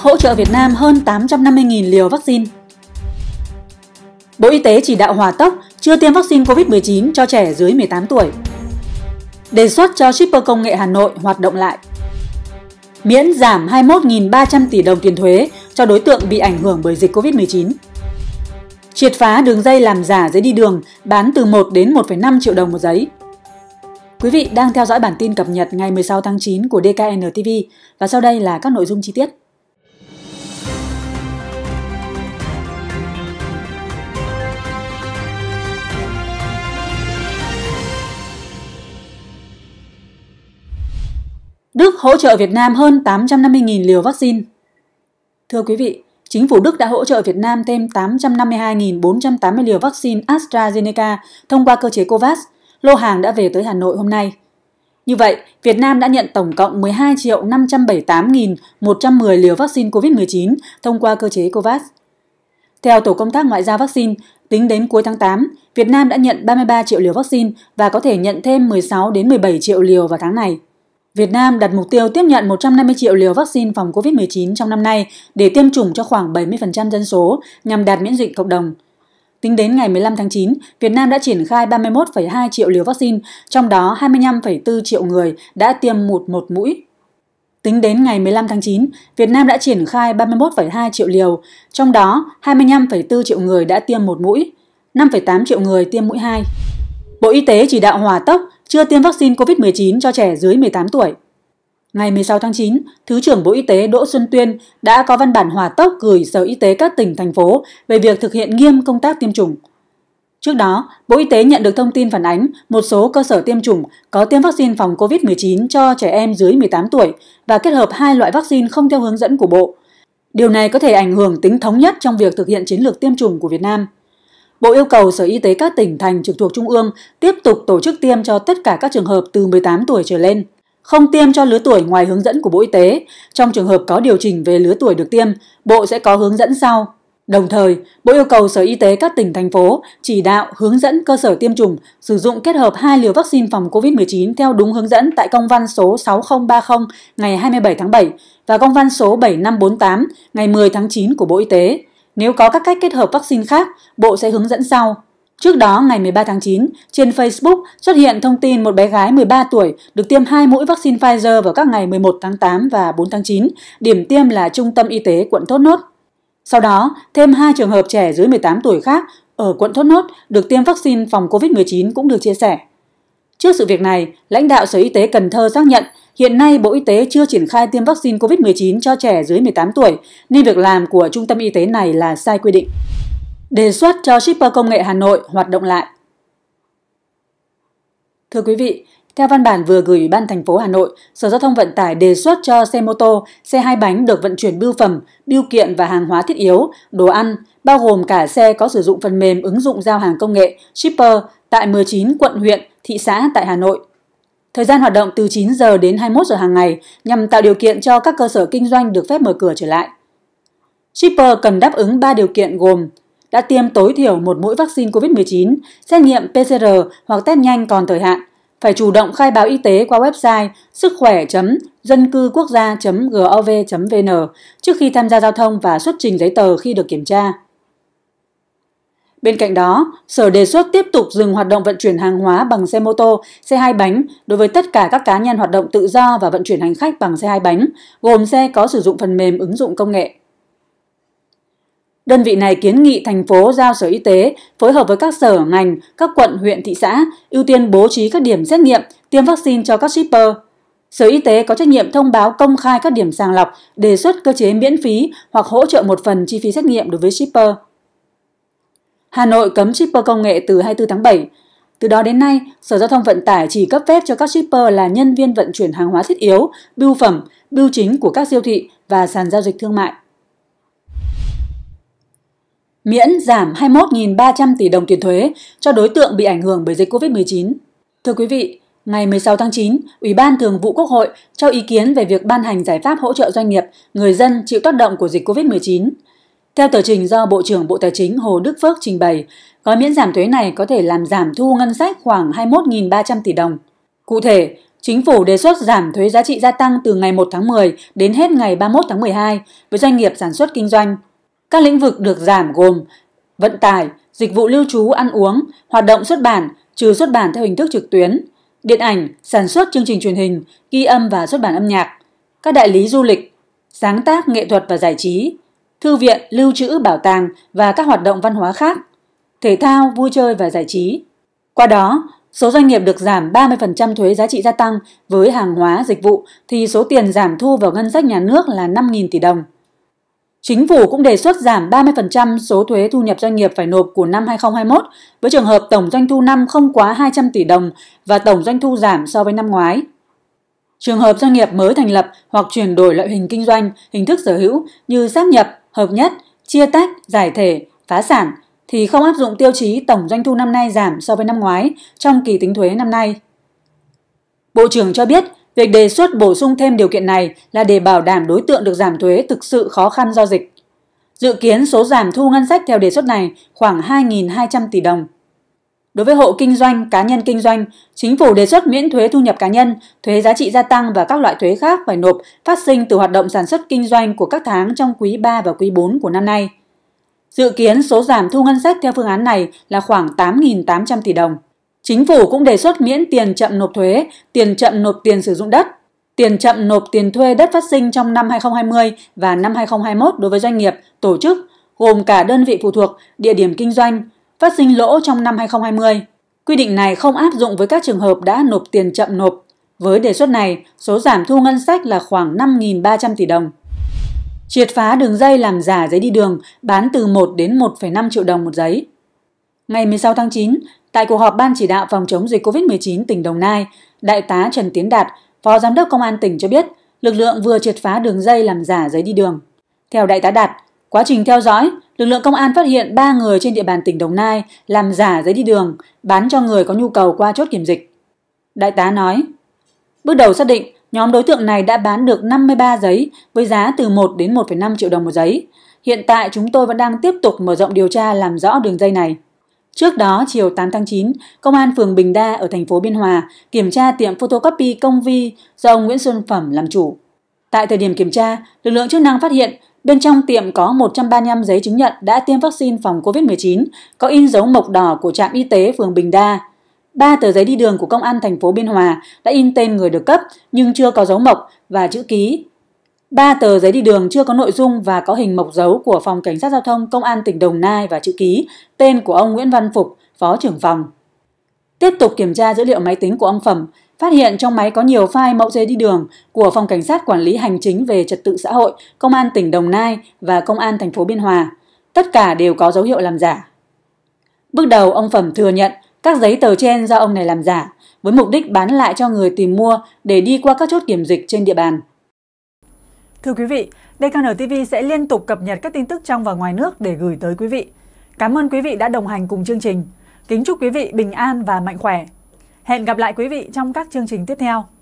hỗ trợ Việt Nam hơn 850.000 liều vaccine. Bộ Y tế chỉ đạo hòa tốc chưa tiêm vaccine COVID-19 cho trẻ dưới 18 tuổi. Đề xuất cho shipper công nghệ Hà Nội hoạt động lại. Miễn giảm 21.300 tỷ đồng tiền thuế cho đối tượng bị ảnh hưởng bởi dịch COVID-19. Triệt phá đường dây làm giả giấy đi đường bán từ 1 đến 1,5 triệu đồng một giấy. Quý vị đang theo dõi bản tin cập nhật ngày 16 tháng 9 của DKN TV và sau đây là các nội dung chi tiết. Đức hỗ trợ Việt Nam hơn 850.000 liều vaccine. Thưa quý vị, chính phủ Đức đã hỗ trợ Việt Nam thêm 852.480 liều vaccine AstraZeneca thông qua cơ chế COVAX. Lô hàng đã về tới Hà Nội hôm nay. Như vậy, Việt Nam đã nhận tổng cộng 12 triệu 578.110 liều vaccine COVID-19 thông qua cơ chế COVAX. Theo Tổ công tác Ngoại giao vaccine, tính đến cuối tháng 8, Việt Nam đã nhận 33 triệu liều vaccine và có thể nhận thêm 16 đến 17 triệu liều vào tháng này. Việt Nam đặt mục tiêu tiếp nhận 150 triệu liều vaccine phòng COVID-19 trong năm nay để tiêm chủng cho khoảng 70% dân số nhằm đạt miễn dịch cộng đồng. Tính đến ngày 15 tháng 9, Việt Nam đã triển khai 31,2 triệu liều vaccine, trong đó 25,4 triệu người đã tiêm một một mũi. Tính đến ngày 15 tháng 9, Việt Nam đã triển khai 31,2 triệu liều, trong đó 25,4 triệu người đã tiêm một mũi, 5,8 triệu người tiêm mũi 2. Bộ Y tế chỉ đạo hòa tốc chưa tiêm vaccine COVID-19 cho trẻ dưới 18 tuổi. Ngày 16 tháng 9, Thứ trưởng Bộ Y tế Đỗ Xuân Tuyên đã có văn bản hòa tốc gửi Sở Y tế các tỉnh, thành phố về việc thực hiện nghiêm công tác tiêm chủng. Trước đó, Bộ Y tế nhận được thông tin phản ánh một số cơ sở tiêm chủng có tiêm vaccine phòng COVID-19 cho trẻ em dưới 18 tuổi và kết hợp hai loại vaccine không theo hướng dẫn của Bộ. Điều này có thể ảnh hưởng tính thống nhất trong việc thực hiện chiến lược tiêm chủng của Việt Nam. Bộ yêu cầu Sở Y tế các tỉnh thành trực thuộc Trung ương tiếp tục tổ chức tiêm cho tất cả các trường hợp từ 18 tuổi trở lên. Không tiêm cho lứa tuổi ngoài hướng dẫn của Bộ Y tế, trong trường hợp có điều chỉnh về lứa tuổi được tiêm, Bộ sẽ có hướng dẫn sau. Đồng thời, Bộ yêu cầu Sở Y tế các tỉnh, thành phố chỉ đạo hướng dẫn cơ sở tiêm chủng sử dụng kết hợp hai liều vaccine phòng COVID-19 theo đúng hướng dẫn tại công văn số 6030 ngày 27 tháng 7 và công văn số 7548 ngày 10 tháng 9 của Bộ Y tế nếu có các cách kết hợp vaccine khác, Bộ sẽ hướng dẫn sau. Trước đó, ngày 13 tháng 9, trên Facebook xuất hiện thông tin một bé gái 13 tuổi được tiêm 2 mũi vaccine Pfizer vào các ngày 11 tháng 8 và 4 tháng 9, điểm tiêm là Trung tâm Y tế quận Thốt Nốt. Sau đó, thêm 2 trường hợp trẻ dưới 18 tuổi khác ở quận Thốt Nốt được tiêm vaccine phòng COVID-19 cũng được chia sẻ. Trước sự việc này, lãnh đạo Sở Y tế Cần Thơ xác nhận Hiện nay, Bộ Y tế chưa triển khai tiêm vaccine COVID-19 cho trẻ dưới 18 tuổi, nên việc làm của trung tâm y tế này là sai quy định. Đề xuất cho shipper công nghệ Hà Nội hoạt động lại. Thưa quý vị, theo văn bản vừa gửi Ủy ban thành phố Hà Nội, Sở Giao thông Vận tải đề xuất cho xe mô tô, xe hai bánh được vận chuyển bưu phẩm, biêu kiện và hàng hóa thiết yếu, đồ ăn, bao gồm cả xe có sử dụng phần mềm ứng dụng giao hàng công nghệ, shipper tại 19 quận huyện, thị xã tại Hà Nội Thời gian hoạt động từ 9 giờ đến 21 giờ hàng ngày nhằm tạo điều kiện cho các cơ sở kinh doanh được phép mở cửa trở lại. Shipper cần đáp ứng 3 điều kiện gồm đã tiêm tối thiểu một mũi vaccine COVID-19, xét nghiệm PCR hoặc test nhanh còn thời hạn, phải chủ động khai báo y tế qua website sức khỏe.dân cư quốc gia.gov.vn trước khi tham gia giao thông và xuất trình giấy tờ khi được kiểm tra. Bên cạnh đó, Sở đề xuất tiếp tục dừng hoạt động vận chuyển hàng hóa bằng xe mô tô, xe hai bánh đối với tất cả các cá nhân hoạt động tự do và vận chuyển hành khách bằng xe hai bánh, gồm xe có sử dụng phần mềm ứng dụng công nghệ. Đơn vị này kiến nghị thành phố giao Sở Y tế phối hợp với các sở, ngành, các quận, huyện, thị xã ưu tiên bố trí các điểm xét nghiệm, tiêm vaccine cho các shipper. Sở Y tế có trách nhiệm thông báo công khai các điểm sàng lọc, đề xuất cơ chế miễn phí hoặc hỗ trợ một phần chi phí xét nghiệm đối với shipper. Hà Nội cấm shipper công nghệ từ 24 tháng 7. Từ đó đến nay, Sở Giao thông Vận tải chỉ cấp phép cho các shipper là nhân viên vận chuyển hàng hóa thiết yếu, bưu phẩm, bưu chính của các siêu thị và sàn giao dịch thương mại. Miễn giảm 21.300 tỷ đồng tiền thuế cho đối tượng bị ảnh hưởng bởi dịch COVID-19. Thưa quý vị, ngày 16 tháng 9, Ủy ban Thường vụ Quốc hội cho ý kiến về việc ban hành giải pháp hỗ trợ doanh nghiệp, người dân chịu tác động của dịch COVID-19. Theo tờ trình do Bộ trưởng Bộ Tài chính Hồ Đức Phước trình bày, gói miễn giảm thuế này có thể làm giảm thu ngân sách khoảng 21.300 tỷ đồng. Cụ thể, Chính phủ đề xuất giảm thuế giá trị gia tăng từ ngày 1 tháng 10 đến hết ngày 31 tháng 12 với doanh nghiệp sản xuất kinh doanh. Các lĩnh vực được giảm gồm vận tải, dịch vụ lưu trú ăn uống, hoạt động xuất bản, trừ xuất bản theo hình thức trực tuyến, điện ảnh, sản xuất chương trình truyền hình, ghi âm và xuất bản âm nhạc, các đại lý du lịch, sáng tác nghệ thuật và giải trí, thư viện, lưu trữ, bảo tàng và các hoạt động văn hóa khác, thể thao, vui chơi và giải trí. Qua đó, số doanh nghiệp được giảm 30% thuế giá trị gia tăng với hàng hóa, dịch vụ thì số tiền giảm thu vào ngân sách nhà nước là 5.000 tỷ đồng. Chính phủ cũng đề xuất giảm 30% số thuế thu nhập doanh nghiệp phải nộp của năm 2021 với trường hợp tổng doanh thu năm không quá 200 tỷ đồng và tổng doanh thu giảm so với năm ngoái. Trường hợp doanh nghiệp mới thành lập hoặc chuyển đổi loại hình kinh doanh, hình thức sở hữu như sáp nhập, hợp nhất, chia tách, giải thể, phá sản thì không áp dụng tiêu chí tổng doanh thu năm nay giảm so với năm ngoái trong kỳ tính thuế năm nay. Bộ trưởng cho biết, việc đề xuất bổ sung thêm điều kiện này là để bảo đảm đối tượng được giảm thuế thực sự khó khăn do dịch. Dự kiến số giảm thu ngân sách theo đề xuất này khoảng 2.200 tỷ đồng. Đối với hộ kinh doanh, cá nhân kinh doanh, chính phủ đề xuất miễn thuế thu nhập cá nhân, thuế giá trị gia tăng và các loại thuế khác phải nộp phát sinh từ hoạt động sản xuất kinh doanh của các tháng trong quý 3 và quý 4 của năm nay. Dự kiến số giảm thu ngân sách theo phương án này là khoảng 8.800 tỷ đồng. Chính phủ cũng đề xuất miễn tiền chậm nộp thuế, tiền chậm nộp tiền sử dụng đất, tiền chậm nộp tiền thuê đất phát sinh trong năm 2020 và năm 2021 đối với doanh nghiệp, tổ chức, gồm cả đơn vị phụ thuộc, địa điểm kinh doanh, phát sinh lỗ trong năm 2020. Quy định này không áp dụng với các trường hợp đã nộp tiền chậm nộp. Với đề xuất này, số giảm thu ngân sách là khoảng 5.300 tỷ đồng. Triệt phá đường dây làm giả giấy đi đường, bán từ 1 đến 1,5 triệu đồng một giấy. Ngày 16 tháng 9, tại cuộc họp Ban chỉ đạo phòng chống dịch COVID-19 tỉnh Đồng Nai, Đại tá Trần Tiến Đạt, Phó Giám đốc Công an tỉnh cho biết, lực lượng vừa triệt phá đường dây làm giả giấy đi đường. Theo Đại tá Đạt, quá trình theo dõi, Lực lượng công an phát hiện 3 người trên địa bàn tỉnh Đồng Nai làm giả giấy đi đường, bán cho người có nhu cầu qua chốt kiểm dịch. Đại tá nói, bước đầu xác định nhóm đối tượng này đã bán được 53 giấy với giá từ 1 đến 1,5 triệu đồng một giấy. Hiện tại chúng tôi vẫn đang tiếp tục mở rộng điều tra làm rõ đường dây này. Trước đó, chiều 8 tháng 9, Công an phường Bình Đa ở thành phố Biên Hòa kiểm tra tiệm photocopy Công Vi do ông Nguyễn Xuân Phẩm làm chủ. Tại thời điểm kiểm tra, lực lượng chức năng phát hiện bên trong tiệm có 135 giấy chứng nhận đã tiêm vaccine phòng COVID-19 có in dấu mộc đỏ của trạm y tế phường Bình Đa. Ba tờ giấy đi đường của công an thành phố Biên Hòa đã in tên người được cấp nhưng chưa có dấu mộc và chữ ký. Ba tờ giấy đi đường chưa có nội dung và có hình mộc dấu của phòng cảnh sát giao thông công an tỉnh Đồng Nai và chữ ký tên của ông Nguyễn Văn Phục, phó trưởng phòng. Tiếp tục kiểm tra dữ liệu máy tính của ông Phẩm, Phát hiện trong máy có nhiều file mẫu giấy đi đường của Phòng Cảnh sát Quản lý Hành chính về Trật tự xã hội, Công an tỉnh Đồng Nai và Công an thành phố Biên Hòa. Tất cả đều có dấu hiệu làm giả. Bước đầu, ông Phẩm thừa nhận các giấy tờ trên do ông này làm giả với mục đích bán lại cho người tìm mua để đi qua các chốt kiểm dịch trên địa bàn. Thưa quý vị, DKN TV sẽ liên tục cập nhật các tin tức trong và ngoài nước để gửi tới quý vị. Cảm ơn quý vị đã đồng hành cùng chương trình. Kính chúc quý vị bình an và mạnh khỏe. Hẹn gặp lại quý vị trong các chương trình tiếp theo.